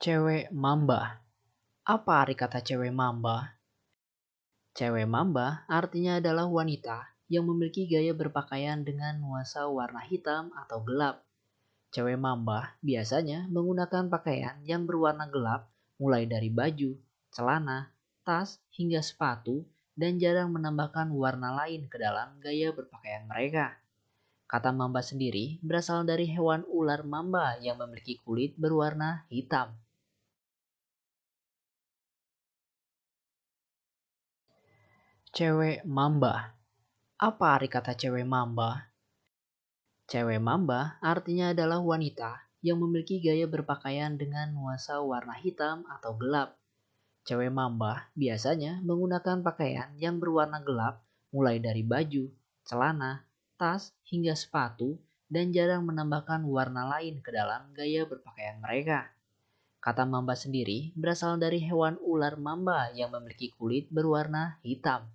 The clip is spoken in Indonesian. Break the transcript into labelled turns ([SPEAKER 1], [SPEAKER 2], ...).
[SPEAKER 1] Cewek mamba. Apa arti kata cewek mamba? Cewek mamba
[SPEAKER 2] artinya adalah wanita yang memiliki gaya berpakaian dengan nuansa warna hitam atau gelap. Cewek mamba biasanya menggunakan pakaian yang berwarna gelap mulai dari baju, celana, tas, hingga sepatu dan jarang menambahkan warna lain ke dalam gaya berpakaian mereka.
[SPEAKER 3] Kata mamba sendiri
[SPEAKER 4] berasal dari hewan ular mamba yang memiliki kulit berwarna hitam. Cewek mamba. Apa arti kata cewek mamba?
[SPEAKER 1] Cewek mamba
[SPEAKER 2] artinya adalah wanita yang memiliki gaya berpakaian dengan nuansa warna hitam atau gelap. Cewek mamba biasanya menggunakan pakaian yang berwarna gelap mulai dari baju, celana, tas, hingga sepatu dan jarang menambahkan warna lain ke dalam gaya berpakaian mereka.
[SPEAKER 3] Kata mamba sendiri
[SPEAKER 4] berasal dari hewan ular mamba yang memiliki kulit berwarna hitam.